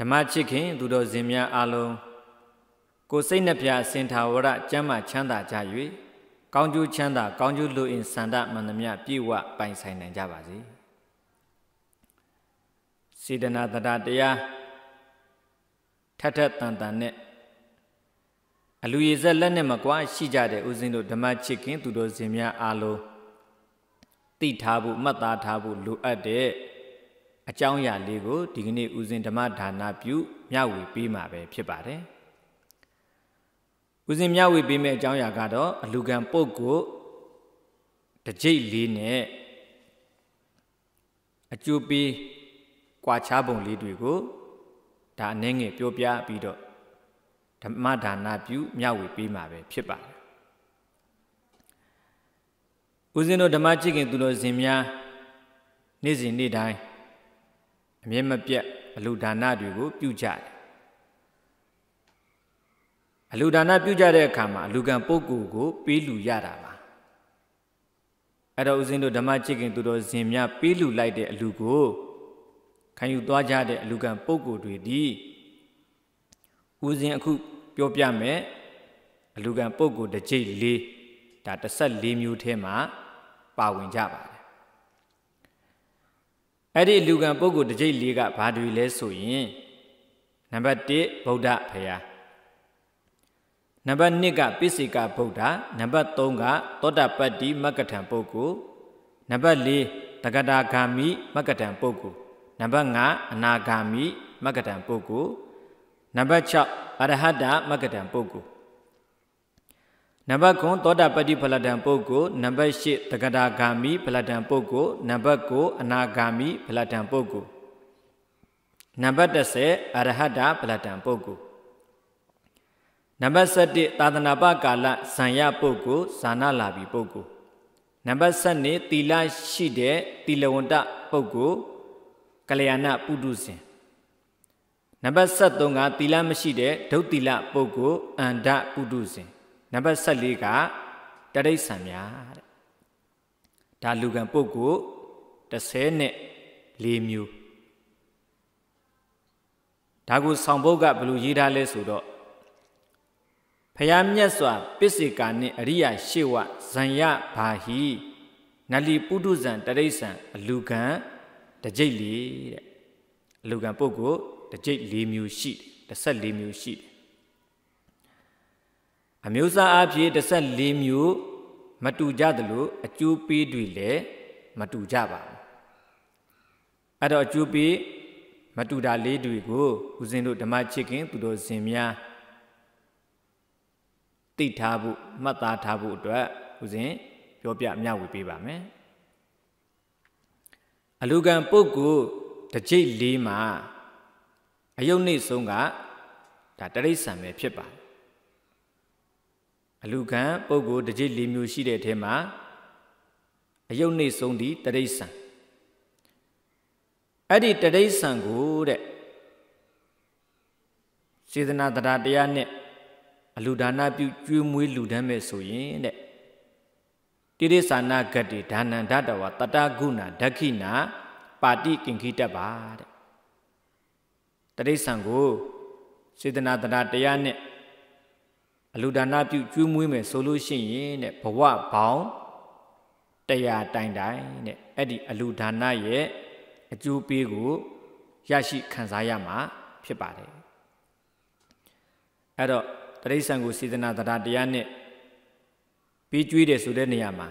ဓမ္မချစ်ခင် သူတော်စင်များအားလုံးကိုစိတ်နှပြအစင်ထာဝရကျမ်းမှချမ်းသာကြ၍ကောင်းကျိုးချမ်းသာ ကောင်းကျိုးလိုအင်ဆန္ဒမန္တမြပြည့်ဝပိုင်ဆိုင်နိုင်ကြပါစေစေတနာတရားတရားထထတန်တန်နဲ့အလူရည်ဆက်လက်နဲ့မကွာရှိကြတဲ့ဦးစင်းတို့ဓမ္မချစ်ခင်သူတော်စင်များအားလုံးသိထားဖို့မှတ်သားထားဖို့လိုအပ်တဲ့အကြောင်းအရာလေးကိုဒီကနေ့ဦးဇင်ဓမ္မဒါနပြုမျှဝေပေးမှာပဲဖြစ်ပါတယ်။ဦးဇင်မျှဝေပေးမယ့်အကြောင်းအရာကတော့အလူကံပုတ်ကိုတကြိတ်လေးနဲ့အကျိုးပေးကွာခြားပုံလေးတွေကိုဒါအနည်းငယ်ပြောပြပြီးတော့ဓမ္မဒါနပြုမျှဝေပေးမှာပဲဖြစ်ပါတယ်။ဦးဇင်တို့ဓမ္မချစ်ခင်သူတော်စင်များနေ့စဉ်နေ့တိုင်းမြင့်မပြတ်အလူဒါနတွေကိုပြုကြတယ်အလူဒါနပြုကြတဲ့အခါမှာအလူကံပုဂ္ဂိုလ်ကို ပေးလူရတာပါအဲ့တော့ဦးဇင်းတို့ဓမ္မချစ်ခင် သူတော်စင်များပေးလူလိုက်တဲ့အလူကိုခံယူသွားကြတဲ့အလူကံပုဂ္ဂိုလ်တွေဒီဦးဇင်းအခုပြောပြမယ်အလူကံပုဂ္ဂိုလ်တစ်ကြိတ်၄ဒါ၁၄မျိုးထဲမှာ ပါဝင်ကြပါတယ်အဲ့ဒီလူကံပုဂ္ဂိုလ်တစ်ကြိတ်လေးကဘာတွေလဲဆိုရင်နံပါတ်1ဗုဒ္ဓဖရာနံပါတ်2ကပိစိကဗုဒ္ဓနံပါတ်3ကသောတာပတ္တိမဂ္ဂထံပုဂ္ဂိုလ်နံပါတ်4တဂတာဂာမိမဂ္ဂထံပုဂ္ဂိုလ်နံပါတ်5အနာဂါမိမဂ္ဂထံပုဂ္ဂိုလ်နံပါတ်6အရဟတမဂ္ဂထံပုဂ္ဂိုလ်နံပါတ်9သောတာပတိဖလတံပုဂ္ဂိုလ်နံပါတ်10တဂတာဂာမိဖလတံပုဂ္ဂိုလ်နံပါတ်9အနာဂာမိဖလတံပုဂ္ဂိုလ်နံပါတ်10အရဟတာဖလတံပုဂ္ဂိုလ်နံပါတ်7သာသနာပကာလဇံရပုဂ္ဂိုလ်ဇာနာလာပြီပုဂ္ဂိုလ်နံပါတ်7သီလရှိတဲ့သီလဝန္တပုဂ္ဂိုလ်ကလျာဏပုတုဇဉ်နံပါတ်73ကသီလမရှိတဲ့ဒုတ်သီလပုဂ္ဂိုလ်အန္တပုတုဇဉ်နံပါတ်14ကတရိษံများတဲ့ဒါလူကံပုဂ္ဂိုလ်30နဲ့၄မျိုးဒါကိုဆောင်ဘုတ်ကဘယ်လိုရေးထားလဲဆိုတော့ဖယားမြတ်စွာပစ္စေကာနှင့်အရိယာရှိဝဇံယဘာဟိနလီပုတုဇံတရိษံအလူကံတကြိတ်လေးတဲ့အလူကံပုဂ္ဂိုလ်တကြိတ်၄မျိုးရှိတယ်14မျိုးရှိတယ်အမျိုးသားအဖြစ်14မျိုးမတူကြသလိုအကျိုးပေးတွေလည်းမတူကြပါဘူးအဲ့တော့အကျိုးပေးမတူတာလေးတွေကိုဦးဇင်းတို့ဓမ္မချစ်ခင်သူတော်စင်များသိထားဖို့မှတ်သားထားဖို့အတွက်ဦးဇင်း ပြောပြမျှဝေပေးပါမယ်အလူကံပုဂ္ဂိုလ်တစ်ကြိတ်လေးမှာအယုတ်နှိမ့်ဆုံးကဒါတရိษံပဲဖြစ်ပါတယ်အလူခံပုဂ္ဂိုလ်တစ်ကြိလေးမျိုးရှိတဲ့အထဲမှာအယုတ်နေဆုံးသည့်တရိษံအဲ့ဒီတရိษံကိုတဲ့စေတနာတရားတရားနဲ့အလူဒါနပြုကျွေးမွေးလူဒန်းမဲ့ဆိုရင်တဲ့တိရိษာနာဂတ်တိဒါနန္ဒတဝတတဂုဏဒက္ခိနာ ပါတိကင်ခိတပါတဲ့တရိษံကိုစေတနာတရားတရားနဲ့အလူဒါနပြုကျွေးမွေးမယ်ဆိုလို့ရှိရင်တဲ့ဘဝပေါင်းတရားတိုင်တိုင်တဲ့အဲ့ဒီအလူဒါနရဲ့အကျိုးပေးကိုရရှိခံစားရမှာ ဖြစ်ပါတယ်အဲ့တော့တရိษံကိုစေတနာတရားတရားနဲ့ပြီးကျွေးတယ်ဆိုတဲ့နေရာမှာ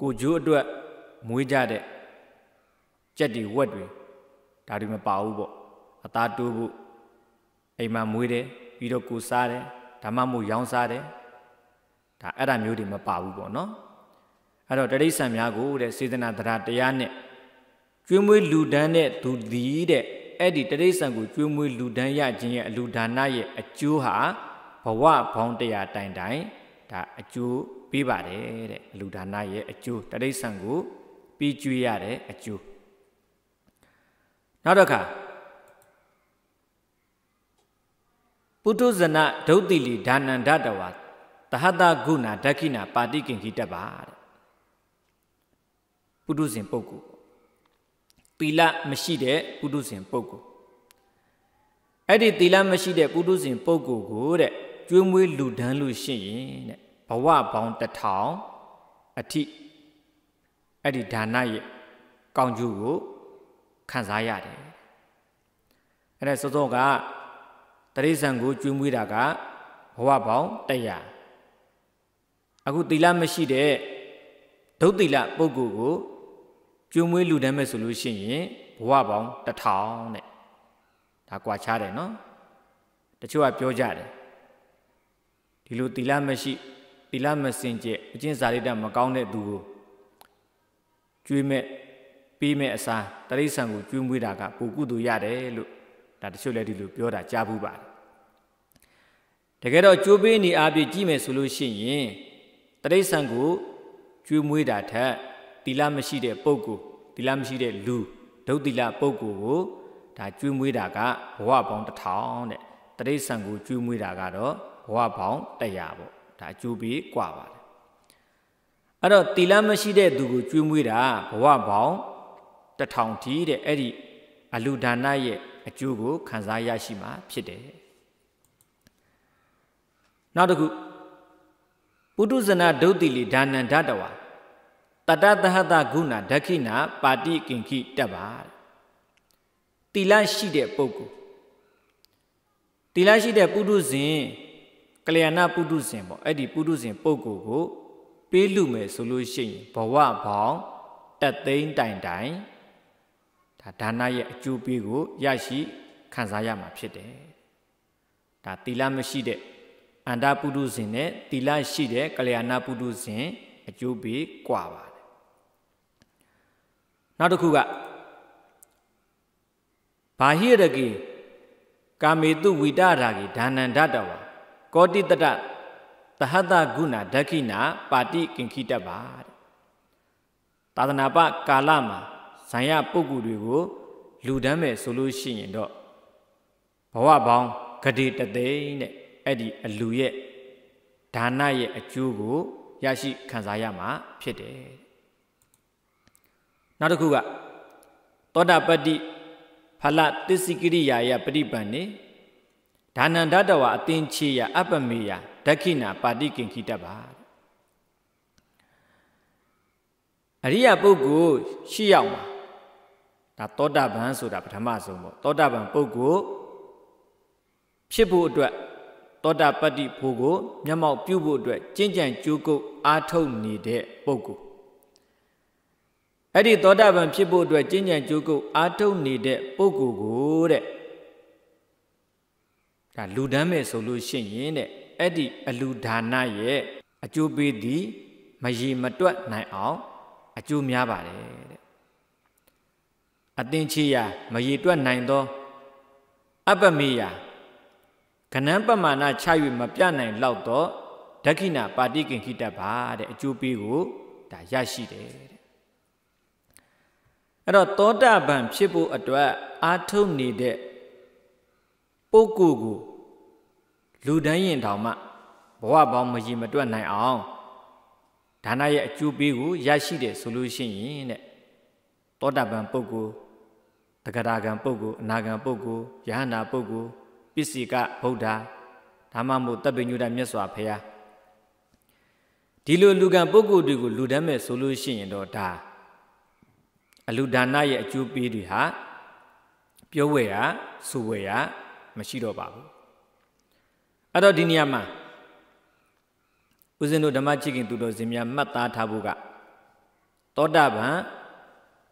ကိုကျိုးအတွက်မွေးကြတဲ့ကြက်တွေဝက်တွေဒါတွေမပါဘူးပေါ့အသားတိုးဖို့အိမ်မှာမွေးတယ်ပြီးတော့ကိုစားတယ်ဒါမှမဟုတ်ရောင်းစားတယ်ဒါအဲ့ဒါမျိုးတွေမပါဘူးပေါ့နော်အဲ့တော့တရိษံများကိုတဲ့စေတနာတရားတရားနဲ့ကျွေးမွေးလူဒန်းတဲ့သူသည်တဲ့အဲ့ဒီတရိษံကိုကျွေးမွေးလူဒန်းရခြင်းရဲ့အလူဒါနရဲ့အကျိုးဟာဘဝဘောင်းတရားတိုင်တိုင်ဒါအကျိုးပေးပါတယ်တဲ့အလူဒါနရဲ့အကျိုးတရိษံကို ပြီးကျွေးရတဲ့အကျိုးနောက်တစ်ခါပုထုဇဏဒုတိလီဒါနန္ဒတဝါတဟတဂုဏဒက္ခိဏပါတိကင်ခိတပါတဲ့ပုထုဇဉ်ပုဂ္ဂိုလ်သီလမရှိတဲ့ပုထုဇဉ်ပုဂ္ဂိုလ်အဲ့ဒီသီလမရှိတဲ့ပုထုဇဉ်ပုဂ္ဂိုလ်ကိုတဲ့ကျွေးမွေးလူဒန်းလို့ရှိရင်တဲ့ဘဝပေါင်းတထောင်အထိအဲ့ဒီဒါနရဲ့ကောင်းကျိုးကိုခံစားရတယ်အဲ့ဒါစောစောကတရိษံကိုကျွေးမွေးတာကဘဝပေါင်း100အခုသီလမရှိတဲ့ဒုတ်သီလပုဂ္ဂိုလ်ကိုကျွေးမွေးလူတမ်းမဲ့ဆိုလို့ရှိရင်ဘဝပေါင်း1000တဲ့ဒါကွာခြားတယ်နော်တချို့ကပြောကြတယ်ဒီလိုသီလမရှိသီလမစင်ကြယ်အကျင့်စာရိတ္တမကောင်းတဲ့သူကိုကျွေးမဲ့ပေးမဲ့အစားတရိษံကိုကျွေးမွေးတာကပုဂ္ဂိုလ်တို့ရတယ်လို့ဒါတချို့လည်းဒီလိုပြောတာကြားဘူးပါတယ်တကယ်တော့ကြိုးပေးနေအားဖြင့်ကြည့်မယ်ဆိုလို့ရှိရင်တရိษံကိုကျွေးမွေးတာထက်တိလမရှိတဲ့ပုံကိုတိလမရှိတဲ့လူဒုတိလပုံကိုကိုဒါကျွေးမွေးတာကဘဝပေါင်းတစ်ထောင်တဲ့တရိษံကိုကျွေးမွေးတာကတော့ဘဝပေါင်း100ပေါ့ဒါအကျိုးပေးกว่าပါတယ်အဲ့တော့တိလမရှိတဲ့သူကိုကျွေးမွေးတာဘဝပေါင်းတစ်ထောင်ထီးတဲ့အဲ့ဒီအလူဒါနရဲ့အကျိုးကိုခံစားရရှိမှာဖြစ်တယ်နောက်တစ်ခုပုတုဇဏဒုတိလီဒါနန္ဒတဝါတတသဟတဂုဏဒခိနာ ပါတိကင်ခိတက်ပါတိလရှိတဲ့ပုဂ္ဂိုလ်တိလရှိတဲ့ပုတုဇဉ်ကလျာဏပုတုဇဉ်ပေါ့အဲ့ဒီပုတုဇဉ်ပုဂ္ဂိုလ်ကို ပေးလူမယ်ဆိုလို့ရှိရင်ဘဝပေါင်းတသိန်းတိုင်တိုင်ဒါဒါနရဲ့အကျိုးပေးကိုရရှိခံစားရမှာဖြစ်တယ်ဒါတိလမရှိတဲ့အန္တပုတုဇဉ်နဲ့တိလရှိတဲ့ကလျာဏပုတုဇဉ်အကျိုးပေးกว่าပါတယ်နောက်တစ်ခုကဘာဟိရကေကာမေတုဝိတရာကေဒါနန္ဒတဝကောတိတတသဟတဂုဏဒက္ခိနာ ပါတိကင်ခိတပါတဲ့သာသနာပကာလမှာဇံရပုဂ္ဂိုလ်တွေကိုလူတန်းမယ်ဆိုလို့ရှိရင်တော့ဘဝပေါင်းဂတိတသိန်းနဲ့အဲ့ဒီအလူရဲ့ဒါနရဲ့အကျိုးကိုရရှိခံစားရမှာဖြစ်တယ်နောက်တစ်ခုကသောတာပတ္တိဖလတစ္စိကိရိယာယပฏิပန်နေဒါနန္တတဝအသင်္ချေယအပ္ပမေယဒက္ခိဏပါတိကင်ခိတပါအရိယပုဂ္ဂိုလ်ရှိရောက်မှာဒါသောတာပန်ဆိုတာပထမဆုံးပေါ့သောတာပန်ပုဂ္ဂိုလ်ဖြစ်ဖို့အတွက်သောတာပတ္တိဖို့ကို မျက်မှောက်ပြုဖို့အတွက်ကြင်ကြံကြိုးကုပ်အားထုတ်နေတဲ့ပုဂ္ဂိုလ်အဲ့ဒီသောတာပန်ဖြစ်ဖို့အတွက်ကြင်ကြံကြိုးကုပ်အားထုတ်နေတဲ့ပုဂ္ဂိုလ်ကိုတဲ့ဒါလူတမ်းမယ်ဆိုလို့ရှိရင်တဲ့အဲ့ဒီအလူဒါနရဲ့အကျိုးပေးသည် မရေမတွက်နိုင်အောင် အကျိုးများပါတယ်တဲ့အသင်ချေရာမရေတွက်နိုင်သောအပမေယာကဏန်းပမာဏချ၍မပြနိုင်လောက်သောဒက္ခိဏပါတိကင်ခိတပါတဲ့အကျိုးပေးကိုဒါရရှိတယ်တဲ့အဲ့တော့သောတာပန်ဖြစ်ဖို့အတွက်အာထုတ်နေတဲ့ပုဂ္ဂိုလ်ကိုလူတန်းရင်တောင်မှဘဝပေါင်းမရင်မတွက်နိုင်အောင်ဒါနရဲ့အကျိုးပေးကိုရရှိတယ်ဆိုလို့ရှိရင်တဲ့သောတာပန်ပုဂ္ဂိုလ်တက္ကရာကံပုဂ္ဂိုလ်အနာကံပုဂ္ဂိုလ်ယဟနာပုဂ္ဂိုလ်ပစ္စည်းကဗုဒ္ဓဒါမှမဟုတ်တပ်ပိညုတမြတ်စွာဘုရားဒီလိုလူကံပုဂ္ဂိုလ်တွေကိုလူတမ်းမဲ့ဆိုလို့ရှိရင်တော့ဒါအလူဒါနရဲ့အကျိုးပေးတွေဟာပြောဝဲရဆိုဝဲရမရှိတော့ပါဘူးအဲ့တော့ဒီနေရာမှာဦးဇင်းတို့ဓမ္မချိခင်သူတော်စင်များမှတ်သားထားဖို့ကသောတာပန်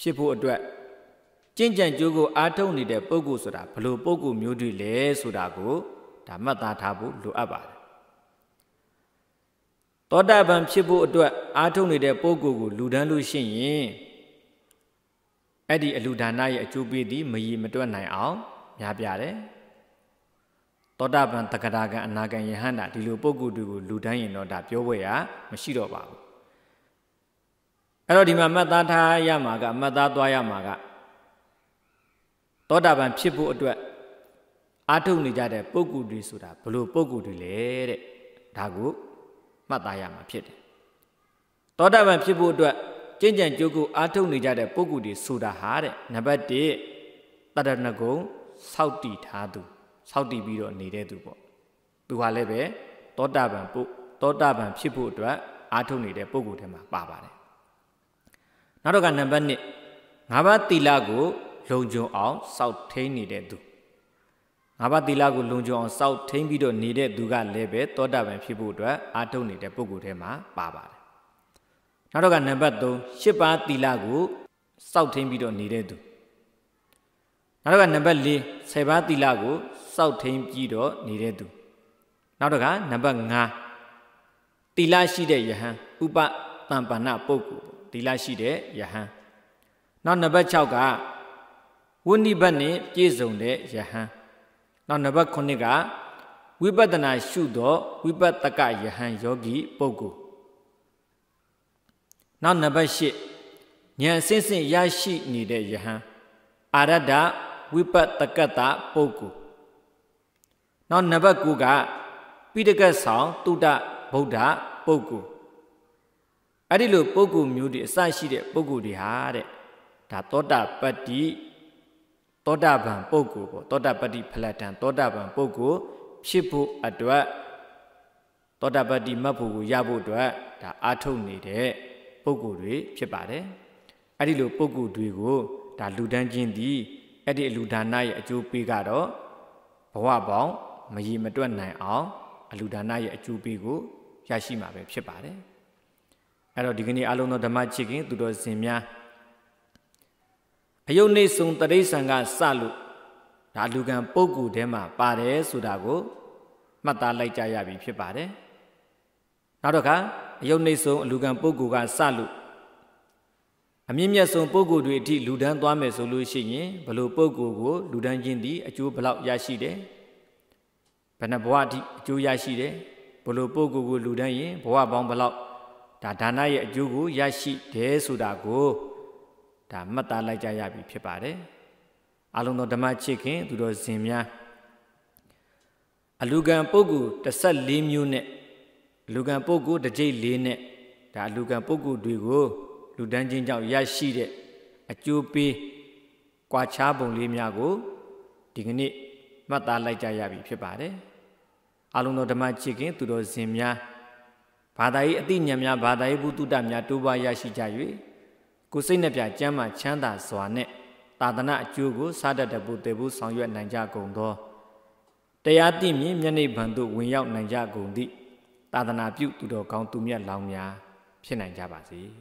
ဖြစ်ဖို့အတွက်ကျင့်ကြံကြိုးကိုအားထုတ်နေတဲ့ပုဂ္ဂိုလ်ဆိုတာဘလို့ပုဂ္ဂိုလ်မျိုးတွေလဲဆိုတာကိုဒါမှတ်သားထားဖို့လိုအပ်ပါတယ်သောတာပန်ဖြစ်ဖို့အတွက်အားထုတ်နေတဲ့ပုဂ္ဂိုလ်ကို လူဒန်းလို့ရှိရင်အဲ့ဒီအလူဒါနရဲ့အကျိုးပေးသည် မရေမတွက်နိုင်အောင် များပြတယ်သောတာပန်တက္ကရာကံအနာကံယဟန္တာဒီလိုပုဂ္ဂိုလ်တွေကိုလူတန်းရင်တော့ဒါပြောပွဲရမရှိတော့ပါဘူးအဲ့တော့ဒီမှာမှတ်သားထားရမှာကမှတ်သားသွားရမှာကသောတာပန်ဖြစ်ဖို့အတွက်အာထုတ်နေကြတဲ့ပုဂ္ဂိုလ်တွေဆိုတာဘလို့ပုဂ္ဂိုလ်တွေလဲတဲ့ဒါကိုမှတ်သားရမှာဖြစ်တယ်သောတာပန်ဖြစ်ဖို့အတွက်ကြင်ကြံကြိုးကိုအာထုတ်နေကြတဲ့ပုဂ္ဂိုလ်တွေဆိုတာဟာတဲ့နံပါတ်1တရဏဂုံစောက်တီထားသူစောက်တီပြီးတော့နေတဲ့သူပေါ့သူဟာလည်းပဲသောတာပန်ပုသောတာပန်ဖြစ်ဖို့အတွက်အာထုတ်နေတဲ့ပုဂ္ဂိုလ်ထဲမှာပါပါတယ်နောက်တော့ကနံပါတ်2ငါးပါးသီလကိုလုံခြုံအောင်စောက်ထိန်နေတဲ့သူငါးပါးသီလကိုလုံခြုံအောင်စောက်ထိန်ပြီးတော့နေတဲ့သူကလည်းပဲသောတာပန်ဖြစ်ဖို့အတွက်အာထုတ်နေတဲ့ပုဂ္ဂိုလ်ထဲမှာပါပါတယ်နောက်တော့ကနံပါတ်3ရှစ်ပါးသီလကိုစောက်ထိန်ပြီးတော့နေတဲ့သူ နောက်တော့ကနံပါတ်4ဆယ်ပါးသီလကိုစောက်ထိန်ပြီးတော့နေတဲ့သူနောက်တော့ကနံပါတ်5သီလရှိတဲ့ယဟန်ဥပတံပဏပုဂ္ဂိုလ်သီလရှိတဲ့ယဟန်နောက်နံပါတ်6ကဝိနိဘတ်နဲ့ပြည့်စုံတဲ့ယဟန်နောက်နံပါတ်9ကဝိပဿနာရှုသောဝိပဿကယဟန်ယောဂီပုဂ္ဂိုလ်နောက်နံပါတ်10ဉာဏ်ဆင့်ဆင့်ရရှိနေတဲ့ယဟန်အာရဒဝိပဿကတပုဂ္ဂိုလ်နောက်နံပါတ်9ကပိဋကတ်ဆောင်တုဒ္ဒဗုဒ္ဓပုဂ္ဂိုလ်အဲ့ဒီလိုပုဂ္ဂိုလ်မျိုးတွေအစရှိတဲ့ပုဂ္ဂိုလ်တွေဟာတဲ့ဒါသောတာပတ္တိသောတာပန်ပုဂ္ဂိုလ်ပေါ့သောတာပတ္တိဖလတံသောတာပန်ပုဂ္ဂိုလ်ဖြစ်ဖို့အတွက်သောတာပတ္တိမတ်ဖို့ကိုရဖို့အတွက်ဒါအာထုတ်နေတဲ့ပုဂ္ဂိုလ်တွေဖြစ်ပါတယ်အဲ့ဒီလိုပုဂ္ဂိုလ်တွေကိုဒါလူတန်းချင်းသည်အဲ့ဒီအလူဒါနရဲ့အကျိုးပေးကတော့ဘဝပေါင်းမရေမတွက်နိုင်အောင် အလူဒါနရဲ့အကျိုးပေးကိုရရှိမှာပဲဖြစ်ပါတယ်အဲ့တော့ဒီကနေ့အလုံးသောဓမ္မချစ်ခင်သူတော်စင်များအယုတ်နေဆုံတရိษံကစလို့ဒါလူကံပုဂ္ဂိုလ်ထဲမှာ ပါတယ်ဆိုတာကိုမှတ်သားလိုက်ကြရပြီဖြစ်ပါတယ်နောက်တော့ကအယုတ်နေဆုံအလူကံပုဂ္ဂိုလ်ကစလို့အမြင့်မြတ်ဆုံးပုဂ္ဂိုလ်တွေအထိလူဒန်းသွားမယ်ဆိုလို့ရှိရင်ဘလို့ပုဂ္ဂိုလ်ကို လူဒန်းခြင်းသည်အကျိုးဘလောက်ရရှိတယ်ဘယ်နှဘဝအထိအကျိုးရရှိတယ်ဘလို့ပုဂ္ဂိုလ်ကို လူဒန်းရင်ဘဝပေါင်းဘလောက်ဒါဒါနရဲ့အကျိုးကိုရရှိတယ်ဆိုတာကိုဒါမှတ်သားလိုက်ကြရပြီဖြစ်ပါတယ်အလုံးသောဓမ္မချစ်ခင်သူတော်စင်များအလူကံပုဂ္ဂိုလ်14မျိုးနဲ့အလူကံပုဂ္ဂိုလ်တစ်ကြိတ်၄နဲ့ဒါအလူကံပုဂ္ဂိုလ်တွေကို လူတန်းချင်းကြောင့်ရရှိတဲ့အကျိုးပေးကွာခြားပုံလေးများကိုဒီကနေ့မှတ်သားလိုက်ကြရပြီဖြစ်ပါတယ်အလုံးသောဓမ္မချစ်ခင် သူတော်စင်များဘာသာရေးအသိဉာဏ်များဘာသာရေးဘုသူတ္တများတိုးပွားရရှိကြ၍ကိုစိတ်နှပြကျမ်းမှချမ်းသာစွာနှင့် သာသနာအကျိုးကိုစားတတ်တဲ့ဘုသေဘူးဆောင်ရွက်နိုင်ကြကုန်သောတရားသိမြင်မျက်နှိဗံသို့ဝင်ရောက်နိုင်ကြကုန်သည့်သာသနာပြုသူတော်ကောင်းသူမြတ်လောင်းများဖြစ်နိုင်ကြပါစေ။